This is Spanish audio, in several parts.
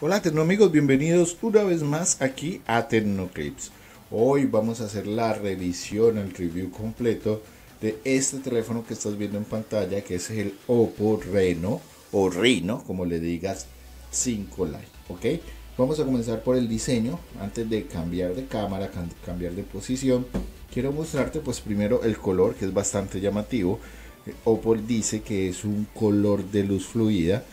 Hola amigos bienvenidos una vez más aquí a Tecnoclips. Hoy vamos a hacer la revisión, el review completo de este teléfono que estás viendo en pantalla, que es el Oppo Reno o Reno, como le digas, 5 Lite, ¿ok? Vamos a comenzar por el diseño, antes de cambiar de cámara, cambiar de posición. Quiero mostrarte pues primero el color que es bastante llamativo. Eh, Oppo dice que es un color de luz fluida,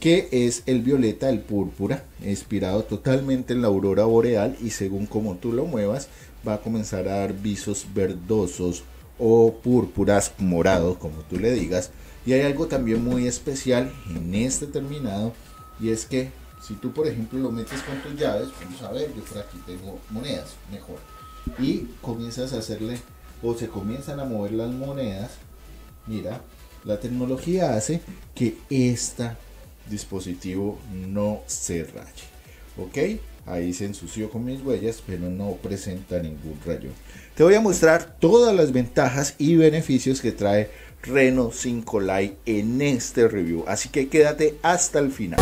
que es el violeta, el púrpura, inspirado totalmente en la aurora boreal y según como tú lo muevas va a comenzar a dar visos verdosos o púrpuras morados, como tú le digas. Y hay algo también muy especial en este terminado y es que si tú por ejemplo lo metes con tus llaves, vamos a ver, yo por aquí tengo monedas, mejor. Y comienzas a hacerle o se comienzan a mover las monedas, mira, la tecnología hace que esta dispositivo no se raye. ¿Ok? Ahí se ensució con mis huellas, pero no presenta ningún rayón. Te voy a mostrar todas las ventajas y beneficios que trae Reno 5 light en este review. Así que quédate hasta el final.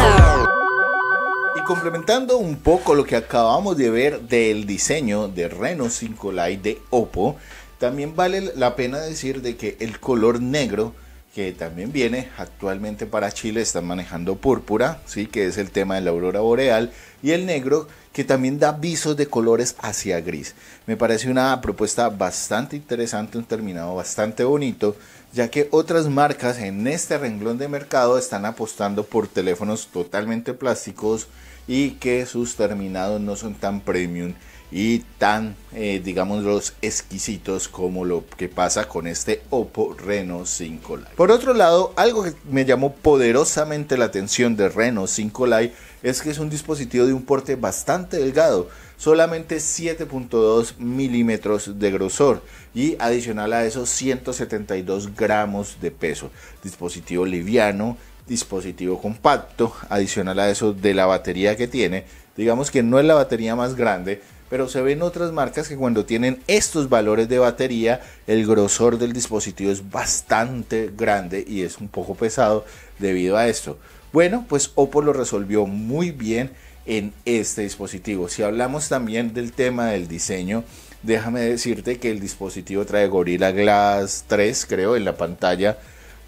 Y complementando un poco lo que acabamos de ver del diseño de Reno 5 Lite de Oppo, también vale la pena decir de que el color negro que también viene actualmente para Chile, están manejando púrpura, ¿sí? que es el tema de la aurora boreal, y el negro, que también da visos de colores hacia gris. Me parece una propuesta bastante interesante, un terminado bastante bonito, ya que otras marcas en este renglón de mercado están apostando por teléfonos totalmente plásticos y que sus terminados no son tan premium y tan, eh, digamos, los exquisitos como lo que pasa con este Oppo Reno 5 Lite. Por otro lado, algo que me llamó poderosamente la atención de Reno 5 Lite es que es un dispositivo de un porte bastante delgado, solamente 7.2 milímetros de grosor y adicional a eso 172 gramos de peso. Dispositivo liviano, dispositivo compacto, adicional a eso de la batería que tiene. Digamos que no es la batería más grande, pero se ven otras marcas que cuando tienen estos valores de batería, el grosor del dispositivo es bastante grande y es un poco pesado debido a esto. Bueno, pues Oppo lo resolvió muy bien en este dispositivo. Si hablamos también del tema del diseño, déjame decirte que el dispositivo trae Gorilla Glass 3, creo, en la pantalla.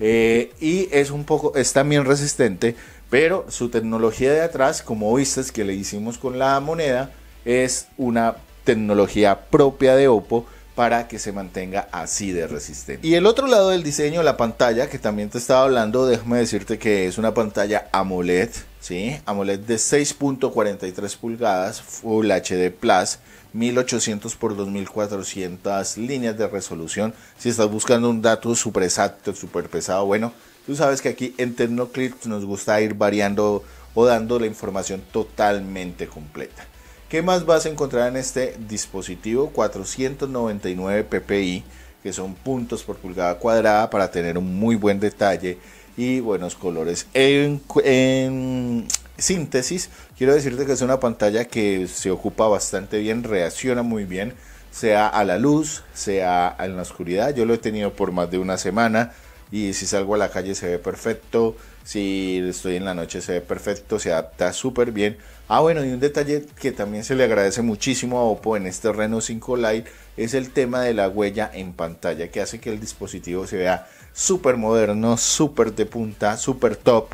Eh, y es un poco, es también resistente, pero su tecnología de atrás, como viste que le hicimos con la moneda, es una tecnología propia de Oppo para que se mantenga así de resistente. Y el otro lado del diseño, la pantalla, que también te estaba hablando, déjame decirte que es una pantalla AMOLED, ¿sí? AMOLED de 6.43 pulgadas, Full HD Plus, 1800 por 2400 líneas de resolución. Si estás buscando un dato súper exacto, súper pesado, bueno, tú sabes que aquí en Tecnoclips nos gusta ir variando o dando la información totalmente completa. ¿Qué más vas a encontrar en este dispositivo? 499 ppi, que son puntos por pulgada cuadrada para tener un muy buen detalle y buenos colores. En, síntesis, quiero decirte que es una pantalla que se ocupa bastante bien, reacciona muy bien, sea a la luz, sea en la oscuridad. Yo lo he tenido por más de una semana y si salgo a la calle se ve perfecto. Si estoy en la noche se ve perfecto. Se adapta súper bien. Ah, bueno, y un detalle que también se le agradece muchísimo a Oppo en este Reno 5 Lite es el tema de la huella en pantalla, que hace que el dispositivo se vea súper moderno, súper de punta, súper top,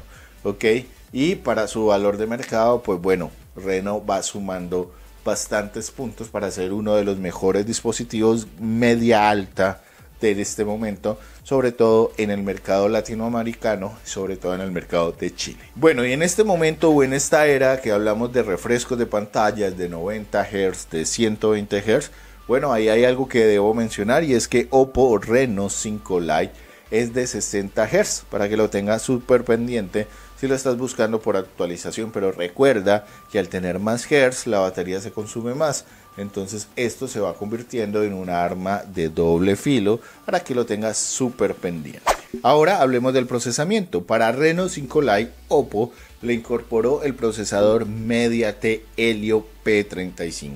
¿ok? Y para su valor de mercado, pues bueno, Reno va sumando bastantes puntos para ser uno de los mejores dispositivos media alta en este momento, sobre todo en el mercado latinoamericano, sobre todo en el mercado de Chile. Bueno, y en este momento o en esta era que hablamos de refrescos de pantallas de 90 Hz, de 120 Hz, bueno, ahí hay algo que debo mencionar y es que Oppo Reno 5 Lite es de 60 Hz, para que lo tengas súper pendiente si lo estás buscando por actualización, pero recuerda que al tener más Hz la batería se consume más. Entonces esto se va convirtiendo en un arma de doble filo para que lo tengas súper pendiente. Ahora hablemos del procesamiento. Para Reno 5 Lite, Oppo le incorporó el procesador MediaTek Helio P35.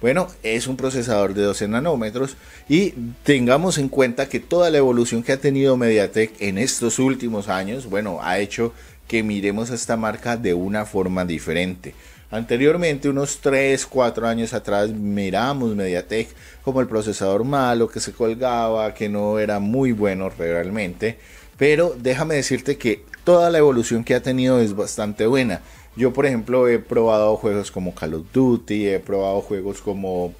Bueno, es un procesador de 12 nanómetros y tengamos en cuenta que toda la evolución que ha tenido MediaTek en estos últimos años, bueno, ha hecho que miremos a esta marca de una forma diferente. Anteriormente, unos 3, 4 años atrás, miramos Mediatek como el procesador malo que se colgaba, que no era muy bueno realmente. Pero déjame decirte que toda la evolución que ha tenido es bastante buena. Yo, por ejemplo, he probado juegos como Call of Duty, he probado juegos como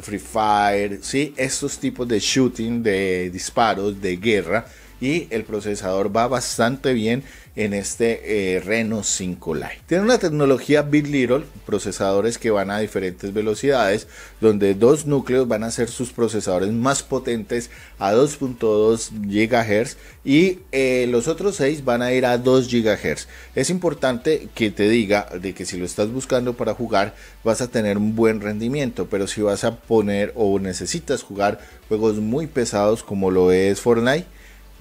Free Fire, ¿sí? estos tipos de shooting, de disparos, de guerra, y el procesador va bastante bien en este eh, Reno 5 Lite. Tiene una tecnología Big Little, procesadores que van a diferentes velocidades, donde dos núcleos van a ser sus procesadores más potentes a 2.2 GHz y eh, los otros 6 van a ir a 2 GHz. Es importante que te diga de que si lo estás buscando para jugar vas a tener un buen rendimiento, pero si vas a poner o necesitas jugar juegos muy pesados como lo es Fortnite,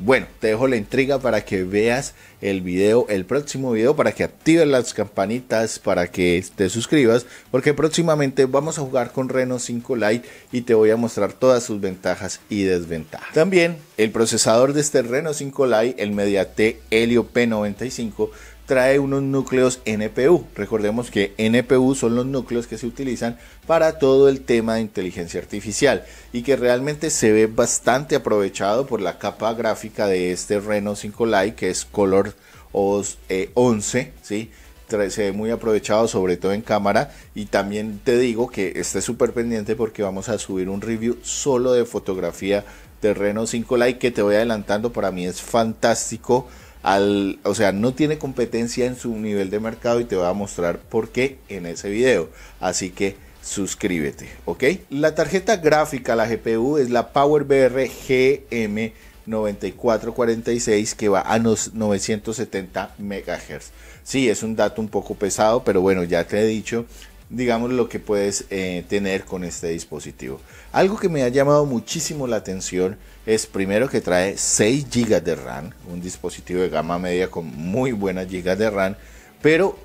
bueno, te dejo la intriga para que veas el video, el próximo video, para que actives las campanitas, para que te suscribas, porque próximamente vamos a jugar con Reno 5 Lite y te voy a mostrar todas sus ventajas y desventajas. También el procesador de este Reno 5 Lite, el Mediatek Helio P95, trae unos núcleos NPU. Recordemos que NPU son los núcleos que se utilizan para todo el tema de inteligencia artificial y que realmente se ve bastante aprovechado por la capa gráfica de este Reno 5 Lite que es Color OS 11, eh, ¿sí? se ve muy aprovechado, sobre todo en cámara. Y también te digo que esté súper pendiente porque vamos a subir un review solo de fotografía de Reno 5 Lite que te voy adelantando. Para mí es fantástico al, o sea, no tiene competencia en su nivel de mercado y te voy a mostrar por qué en ese video. Así que suscríbete, ¿ok? La tarjeta gráfica, la GPU, es la PowerBR GM. 9446 que va a los 970 MHz. Sí, es un dato un poco pesado, pero bueno, ya te he dicho digamos, lo que puedes eh, tener con este dispositivo. Algo que me ha llamado muchísimo la atención es primero que trae 6 GB de RAM, un dispositivo de gama media con muy buenas GB de RAM, pero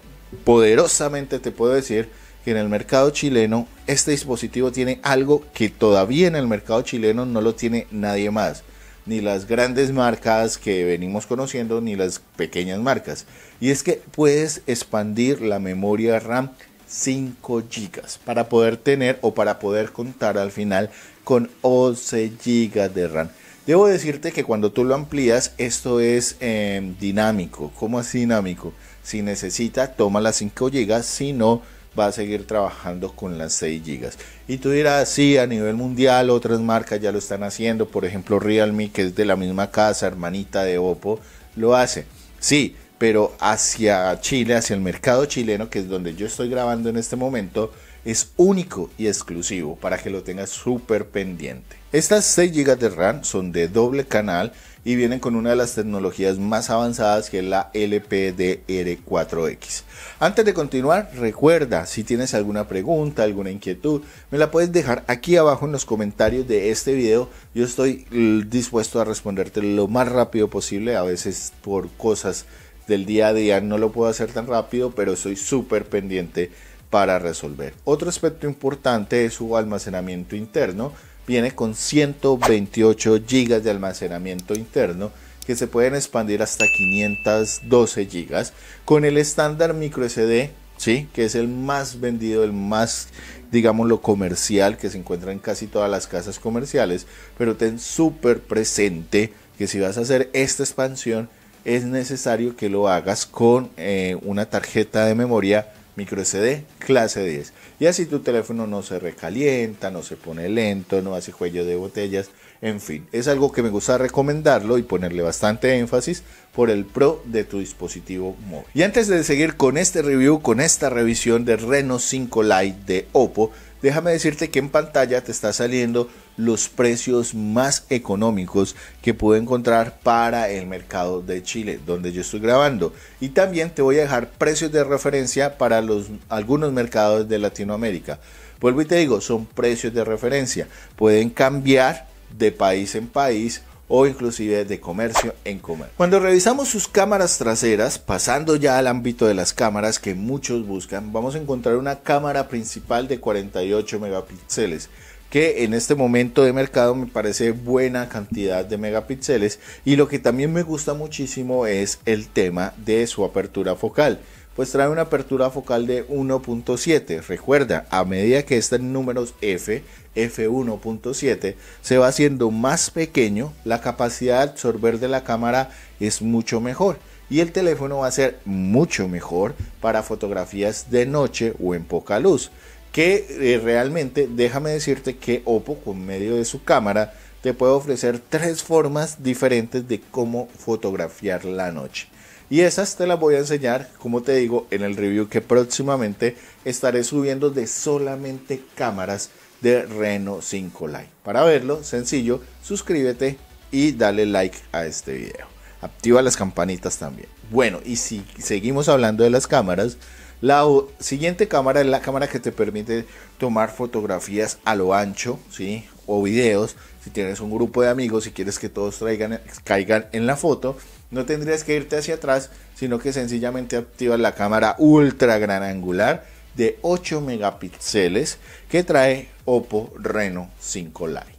poderosamente te puedo decir que en el mercado chileno este dispositivo tiene algo que todavía en el mercado chileno no lo tiene nadie más ni las grandes marcas que venimos conociendo, ni las pequeñas marcas. Y es que puedes expandir la memoria RAM 5 gigas para poder tener o para poder contar al final con 11 gigas de RAM. Debo decirte que cuando tú lo amplías, esto es em, dinámico. ¿Cómo es dinámico? Si necesita, toma las 5 GB, si no, va a seguir trabajando con las 6 GB. Y tú dirás, sí, a nivel mundial otras marcas ya lo están haciendo, por ejemplo Realme, que es de la misma casa, hermanita de Oppo, lo hace. Sí, pero hacia Chile, hacia el mercado chileno, que es donde yo estoy grabando en este momento, es único y exclusivo para que lo tengas súper pendiente. Estas 6 GB de RAM son de doble canal y vienen con una de las tecnologías más avanzadas que es la LPDR4X. Antes de continuar, recuerda si tienes alguna pregunta, alguna inquietud, me la puedes dejar aquí abajo en los comentarios de este video. Yo estoy dispuesto a responderte lo más rápido posible, a veces por cosas del día a día no lo puedo hacer tan rápido, pero soy súper pendiente para resolver. Otro aspecto importante es su almacenamiento interno. Viene con 128 GB de almacenamiento interno que se pueden expandir hasta 512 GB con el estándar micro ¿sí? que es el más vendido, el más digamos lo comercial que se encuentra en casi todas las casas comerciales, pero ten súper presente que si vas a hacer esta expansión es necesario que lo hagas con eh, una tarjeta de memoria micro sd clase 10. Y así tu teléfono no se recalienta, no se pone lento, no hace cuello de botellas, en fin, es algo que me gusta recomendarlo y ponerle bastante énfasis por el pro de tu dispositivo móvil. Y antes de seguir con este review, con esta revisión de Reno 5 Lite de Oppo, déjame decirte que en pantalla te está saliendo los precios más económicos que pude encontrar para el mercado de Chile, donde yo estoy grabando. Y también te voy a dejar precios de referencia para los, algunos mercados de Latinoamérica. Vuelvo y te digo, son precios de referencia. Pueden cambiar de país en país o inclusive de comercio en comercio. Cuando revisamos sus cámaras traseras, pasando ya al ámbito de las cámaras que muchos buscan, vamos a encontrar una cámara principal de 48 megapíxeles que en este momento de mercado me parece buena cantidad de megapíxeles y lo que también me gusta muchísimo es el tema de su apertura focal pues trae una apertura focal de 1.7. Recuerda, a medida que está en números F, F1.7, se va haciendo más pequeño, la capacidad de absorber de la cámara es mucho mejor y el teléfono va a ser mucho mejor para fotografías de noche o en poca luz. Que eh, realmente déjame decirte que Oppo con medio de su cámara te puede ofrecer tres formas diferentes de cómo fotografiar la noche. Y esas te las voy a enseñar, como te digo, en el review que próximamente estaré subiendo de solamente cámaras de Reno 5 Lite. Para verlo, sencillo, suscríbete y dale like a este video. Activa las campanitas también. Bueno, y si seguimos hablando de las cámaras, la siguiente cámara es la cámara que te permite tomar fotografías a lo ancho, ¿sí? O videos, si tienes un grupo de amigos y quieres que todos traigan, caigan en la foto, no tendrías que irte hacia atrás, sino que sencillamente activas la cámara ultra gran angular de 8 megapíxeles que trae Oppo Reno 5 Lite.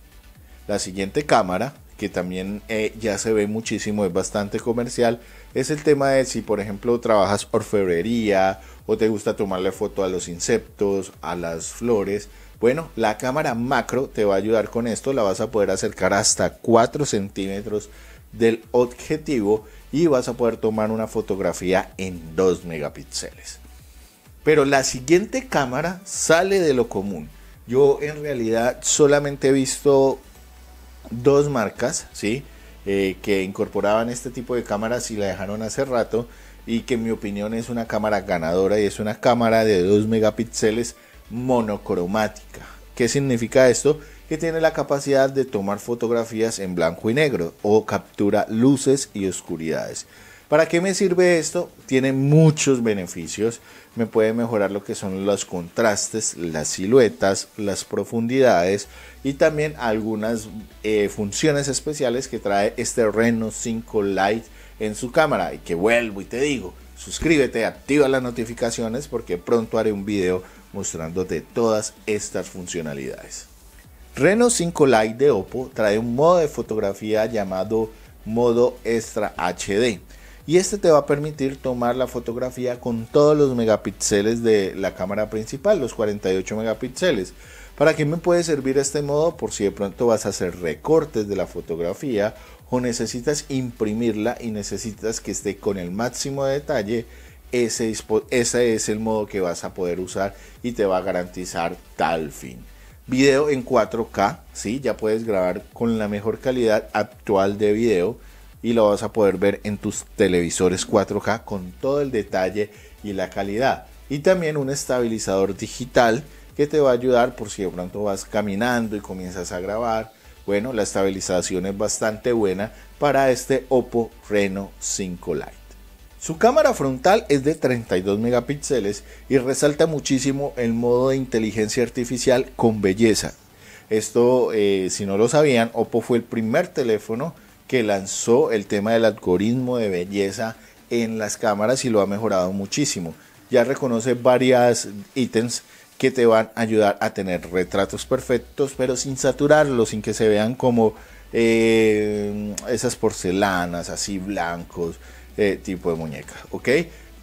La siguiente cámara, que también eh, ya se ve muchísimo, es bastante comercial, es el tema de si por ejemplo trabajas orfebrería o te gusta tomarle foto a los insectos, a las flores. Bueno, la cámara macro te va a ayudar con esto, la vas a poder acercar hasta 4 centímetros del objetivo y vas a poder tomar una fotografía en 2 megapíxeles. Pero la siguiente cámara sale de lo común. Yo en realidad solamente he visto dos marcas, ¿sí? Eh, que incorporaban este tipo de cámaras y la dejaron hace rato y que en mi opinión es una cámara ganadora y es una cámara de 2 megapíxeles monocromática. ¿Qué significa esto? que tiene la capacidad de tomar fotografías en blanco y negro o captura luces y oscuridades. ¿Para qué me sirve esto? Tiene muchos beneficios. Me puede mejorar lo que son los contrastes, las siluetas, las profundidades y también algunas eh, funciones especiales que trae este Reno 5 Lite en su cámara. Y que vuelvo y te digo, suscríbete, activa las notificaciones porque pronto haré un video mostrándote todas estas funcionalidades. Reno 5 Lite de Oppo trae un modo de fotografía llamado modo Extra HD y este te va a permitir tomar la fotografía con todos los megapíxeles de la cámara principal, los 48 megapíxeles. ¿Para qué me puede servir este modo? Por si de pronto vas a hacer recortes de la fotografía o necesitas imprimirla y necesitas que esté con el máximo de detalle, ese es el modo que vas a poder usar y te va a garantizar tal fin video en 4K, ¿sí? ya puedes grabar con la mejor calidad actual de video y lo vas a poder ver en tus televisores 4K con todo el detalle y la calidad. Y también un estabilizador digital que te va a ayudar por si de pronto vas caminando y comienzas a grabar. Bueno, la estabilización es bastante buena para este Oppo Reno 5 Lite. Su cámara frontal es de 32 megapíxeles y resalta muchísimo el modo de inteligencia artificial con belleza. Esto, eh, si no lo sabían, Oppo fue el primer teléfono que lanzó el tema del algoritmo de belleza en las cámaras y lo ha mejorado muchísimo. Ya reconoce varios ítems que te van a ayudar a tener retratos perfectos, pero sin saturarlos, sin que se vean como eh, esas porcelanas así blancos eh, tipo de muñeca. ¿ok?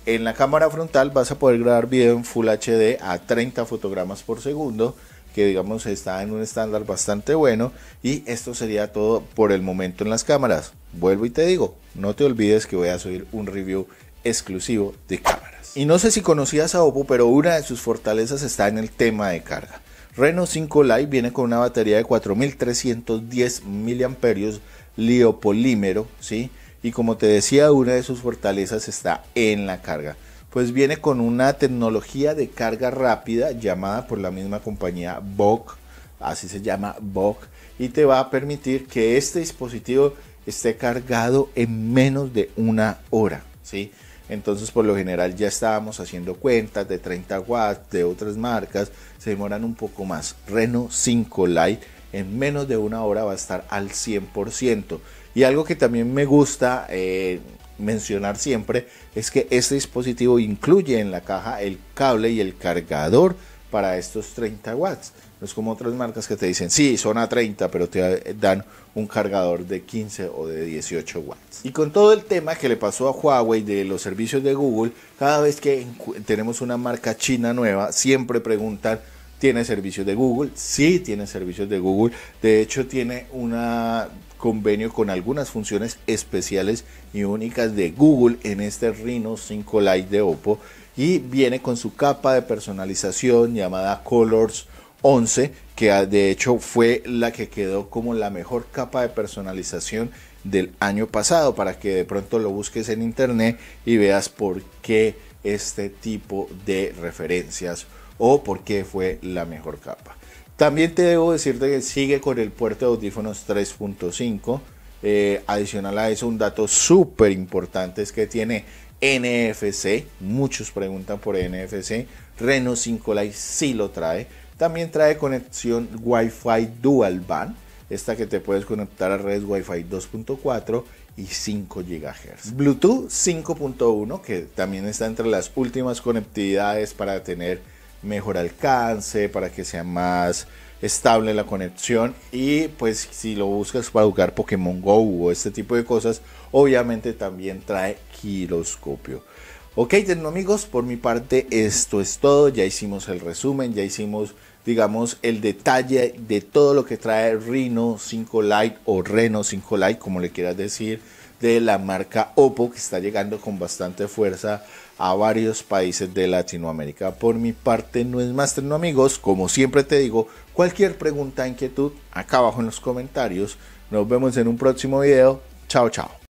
En la cámara frontal vas a poder grabar video en Full HD a 30 fotogramas por segundo, que digamos está en un estándar bastante bueno. Y esto sería todo por el momento en las cámaras. Vuelvo y te digo, no te olvides que voy a subir un review exclusivo de cámaras. Y no sé si conocías a Oppo, pero una de sus fortalezas está en el tema de carga. Reno 5 Lite viene con una batería de 4310 mAh liopolímero, ¿sí? Y como te decía, una de sus fortalezas está en la carga. Pues viene con una tecnología de carga rápida llamada por la misma compañía VOG así se llama VOG y te va a permitir que este dispositivo esté cargado en menos de una hora. ¿sí? Entonces, por lo general, ya estábamos haciendo cuentas de 30 watts de otras marcas, se demoran un poco más. Reno 5 Lite en menos de una hora va a estar al 100%. Y algo que también me gusta eh, mencionar siempre es que este dispositivo incluye en la caja el cable y el cargador para estos 30 watts. No es como otras marcas que te dicen, sí, son a 30, pero te eh, dan un cargador de 15 o de 18 watts. Y con todo el tema que le pasó a Huawei de los servicios de Google, cada vez que tenemos una marca china nueva, siempre preguntan tiene servicios de Google, sí tiene servicios de Google, de hecho tiene un convenio con algunas funciones especiales y únicas de Google en este Rhino 5 Lite de Oppo y viene con su capa de personalización llamada Colors 11 que ah, de hecho fue la que quedó como la mejor capa de personalización del año pasado para que de pronto lo busques en internet y veas por qué este tipo de referencias o por qué fue la mejor capa. También te debo decirte que sigue con el puerto de audífonos 3.5. Eh, adicional a eso, un dato súper importante es que tiene NFC. Muchos preguntan por NFC. Reno 5 Lite sí lo trae. También trae conexión Wi-Fi Dual Band. Esta que te puedes conectar a redes Wi-Fi 2.4 y 5 GHz. Bluetooth 5.1, que también está entre las últimas conectividades para tener mejor alcance, para que sea más estable la conexión y pues si lo buscas para jugar Pokémon Go o este tipo de cosas, obviamente también trae giroscopio. Ok, amigos, por mi parte esto es todo, ya hicimos el resumen, ya hicimos digamos el detalle de todo lo que trae reno 5 light o Reno 5 Lite como le quieras decir de la marca Oppo que está llegando con bastante fuerza a varios países de Latinoamérica. Por mi parte no es más, no amigos, como siempre te digo, cualquier pregunta, inquietud, acá abajo en los comentarios. Nos vemos en un próximo video. Chao, chao.